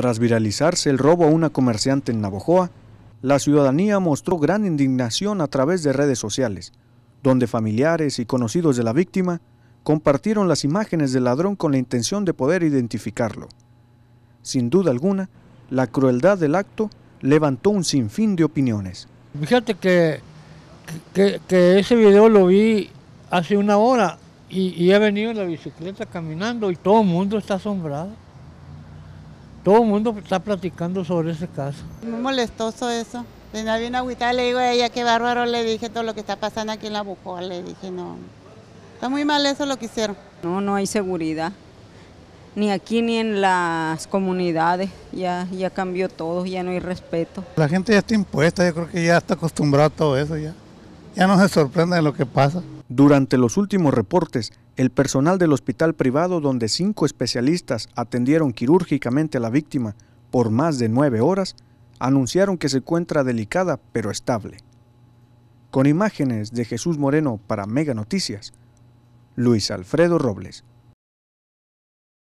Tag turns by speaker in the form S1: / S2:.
S1: Tras viralizarse el robo a una comerciante en Navojoa, la ciudadanía mostró gran indignación a través de redes sociales, donde familiares y conocidos de la víctima compartieron las imágenes del ladrón con la intención de poder identificarlo. Sin duda alguna, la crueldad del acto levantó un sinfín de opiniones.
S2: Fíjate que, que, ese video lo vi hace una hora y, y he venido en la bicicleta caminando y todo el mundo está asombrado. Todo el mundo está platicando sobre ese caso.
S3: Muy molestoso eso. De bien Agüita le digo a ella, que bárbaro, le dije todo lo que está pasando aquí en la Bucola, le dije, no,
S4: está muy mal eso lo que hicieron. No, no hay seguridad, ni aquí ni en las comunidades, ya, ya cambió todo, ya no hay respeto.
S5: La gente ya está impuesta, yo creo que ya está acostumbrada a todo eso, ya, ya no se sorprende de lo que pasa.
S1: Durante los últimos reportes, el personal del hospital privado donde cinco especialistas atendieron quirúrgicamente a la víctima por más de nueve horas, anunciaron que se encuentra delicada pero estable. Con imágenes de Jesús Moreno para Mega Noticias, Luis Alfredo Robles.